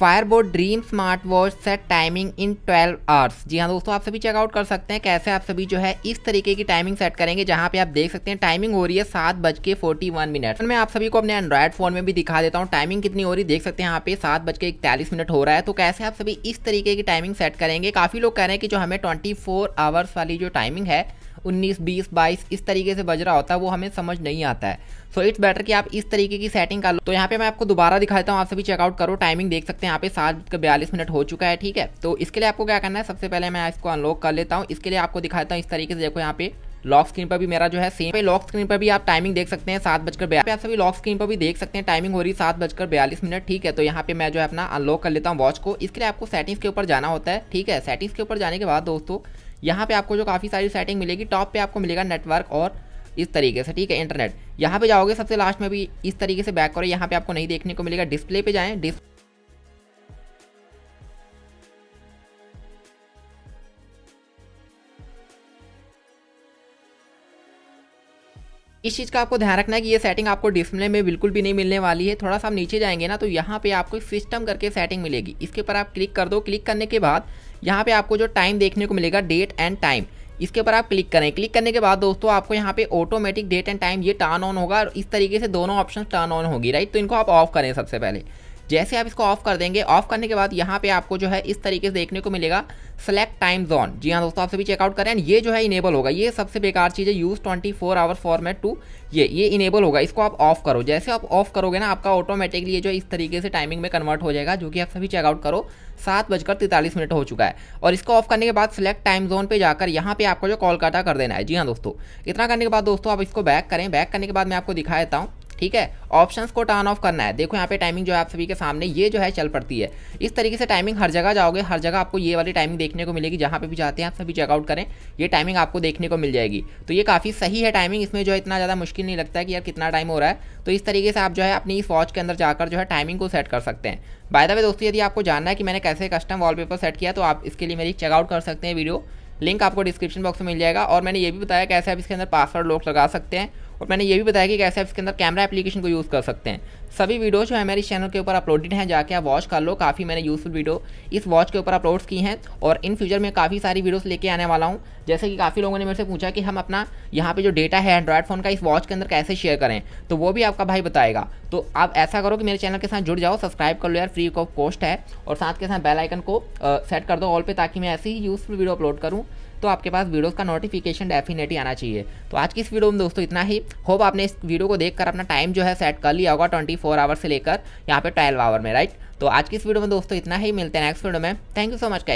फायरबोर्ड Dream smart watch set timing in 12 hours जी हाँ दोस्तों आप सभी चेकआउट कर सकते हैं कैसे आप सभी जो है इस तरीके की टाइमिंग सेट करेंगे जहाँ पे आप देख सकते हैं टाइमिंग हो रही है सात बज के फोर्टी वन मिनट मैं आप सभी को अपने एंड्रॉयड फोन में भी दिखा देता हूँ टाइमिंग कितनी हो रही है देख सकते हैं यहाँ पे सात बज के इकतालीस मिनट हो रहा है तो कैसे आप सभी इस तरीके की टाइमिंग सेट करेंगे काफ़ी लोग कह रहे हैं कि जो हमें ट्वेंटी आवर्स वाली जो टाइमिंग है उन्नीस बीस बाईस इस तरीके से बज रहा होता है वो हमें समझ नहीं आता है सो इट्स बेटर कि आप इस तरीके की सेटिंग कर लो तो यहाँ पे मैं आपको दोबारा दिखाता हूँ आप सभी चेकआउट करो टाइमिंग देख सकते हैं यहाँ पे सात बजकर बयालीस मिनट हो चुका है ठीक है तो इसके लिए आपको क्या करना है सबसे पहले मैं इसको अनलॉक कर लेता हूँ इसके लिए आपको दिखाता हूँ इस तरीके से देखो यहाँ पे लॉक स्क्रीन पर भी मेरा जो है सेम पे लॉक स्क्रीन पर भी आप टाइमिंग देख सकते हैं सात बजकर बयालीस आप सभी लॉक स्क्रीन पर भी देख सकते हैं टाइमिंग हो रही सात बजकर बयालीस मिनट ठीक है तो यहाँ पे मैं जो है अपना अनलॉक कर लेता हूँ वॉच को इसके लिए आपको सेटिंग्स के ऊपर जाना होता है ठीक है सेटिंग्स के ऊपर जाने के बाद दोस्तों यहाँ पे आपको जो काफ़ी सारी सेटिंग मिलेगी टॉप पे आपको मिलेगा नेटवर्क और इस तरीके से ठीक है इंटरनेट यहाँ पे जाओगे सबसे लास्ट में भी इस तरीके से बैक करो यहाँ पे आपको नहीं देखने को मिलेगा डिस्प्ले पे जाएं डिस्प्ले इस चीज़ का आपको ध्यान रखना है कि ये सेटिंग आपको डिस्प्ले में बिल्कुल भी नहीं मिलने वाली है थोड़ा सा आप नीचे जाएंगे ना तो यहाँ पे आपको सिस्टम करके सेटिंग मिलेगी इसके ऊपर आप क्लिक कर दो क्लिक करने के बाद यहाँ पे आपको जो टाइम देखने को मिलेगा डेट एंड टाइम इसके ऊपर आप क्लिक करें क्लिक करने के बाद दोस्तों आपको यहाँ पे ऑटोमेटिक डेट एंड टाइम ये टर्न ऑन होगा और इस तरीके से दोनों ऑप्शन टर्न ऑन होगी राइट तो इनको आप ऑफ करें सबसे पहले जैसे आप इसको ऑफ कर देंगे ऑफ करने के बाद यहाँ पे आपको जो है इस तरीके से देखने को मिलेगा सेलेक्ट टाइम जोन जी हाँ दोस्तों आप सभी चेकआउट करें ये जो है इनेबल होगा ये सबसे बेकार चीज़ है use twenty four hour format to ये ये इनेबल होगा इसको आप ऑफ करो जैसे आप ऑफ करोगे ना आपका ऑटोमेटिकली जो इस तरीके से टाइमिंग में कन्वर्ट हो जाएगा जो कि आप सभी चेकआउट करो सात बजकर तैंतालीस मिनट हो चुका है और इसको ऑफ करने के बाद सिलेक्ट टाइम जोन पे जाकर यहाँ पे आपको जो काटा कर देना है जी हाँ दोस्तों इतना करने के बाद दोस्तों आप इसको बैक करें बैक करने के बाद मैं आपको दिखा देता हूँ ठीक है ऑप्शंस को टर्न ऑफ करना है देखो यहाँ पे टाइमिंग जो है आप सभी के सामने ये जो है चल पड़ती है इस तरीके से टाइमिंग हर जगह जाओगे हर जगह आपको ये वाली टाइमिंग देखने को मिलेगी जहाँ पे भी जाते हैं आप सभी चेकआउट करें ये टाइमिंग आपको देखने को मिल जाएगी तो ये काफ़ी सही है टाइमिंग इसमें जो है इतना ज़्यादा मुश्किल नहीं लगता है कि यार कितना टाइम हो रहा है तो इस तरीके से आप जो है अपनी इस वॉच के अंदर जाकर जो है टाइमिंग को सेट कर सकते हैं बाय द वे दोस्तों यदि आपको जानना है कि मैंने कैसे कस्टम वॉल सेट किया तो आप इसके लिए मेरी चेकआउट कर सकते हैं वीडियो लिंक आपको डिस्क्रिप्शन बॉक्स में मिल जाएगा और मैंने ये भी बताया कैसे आप इसके अंदर पासवर्ड लॉक लगा सकते हैं और मैंने ये भी बताया कि कैसे आप इसके अंदर कैमरा एप्लीकेशन को यूज़ कर सकते हैं सभी वीडियो जो है मेरे चैनल के ऊपर अपलोडेड हैं जाके आप वॉच कर लो काफ़ी मैंने यूज़फुल वीडियो इस वॉच के ऊपर अपलोड्स की हैं और इन फ्यूचर में काफ़ी सारी वीडियोज़ लेके आने वाला हूँ जैसे कि काफ़ी लोगों ने मेरे से पूछा कि हम अपना यहाँ पे जो डेटा है एंड्रॉयड फ़ोन का इस वॉच के अंदर कैसे शेयर करें तो वो भी आपका भाई बताएगा तो आप ऐसा करो कि मेरे चैनल के साथ जुड़ जाओ सब्सक्राइब कर लो यार फ्री ऑफ कॉस्ट है और साथ के साथ बेलाइकन को सेट कर दो ऑल पर ताकि मैं ऐसी ही यूज़फुल वीडियो अपलोड करूँ तो आपके पास वीडियोस का नोटिफिकेशन डेफिनेटली आना चाहिए तो आज की इस वीडियो में दोस्तों इतना ही होप आपने इस वीडियो को देखकर अपना टाइम जो है सेट कर लिया होगा ट्वेंटी फोर आवर से लेकर यहाँ पे ट्वेल्व आवर में राइट तो आज की इस वीडियो में दोस्तों इतना ही मिलते हैं नेक्स्ट वीडियो में thank you so much guys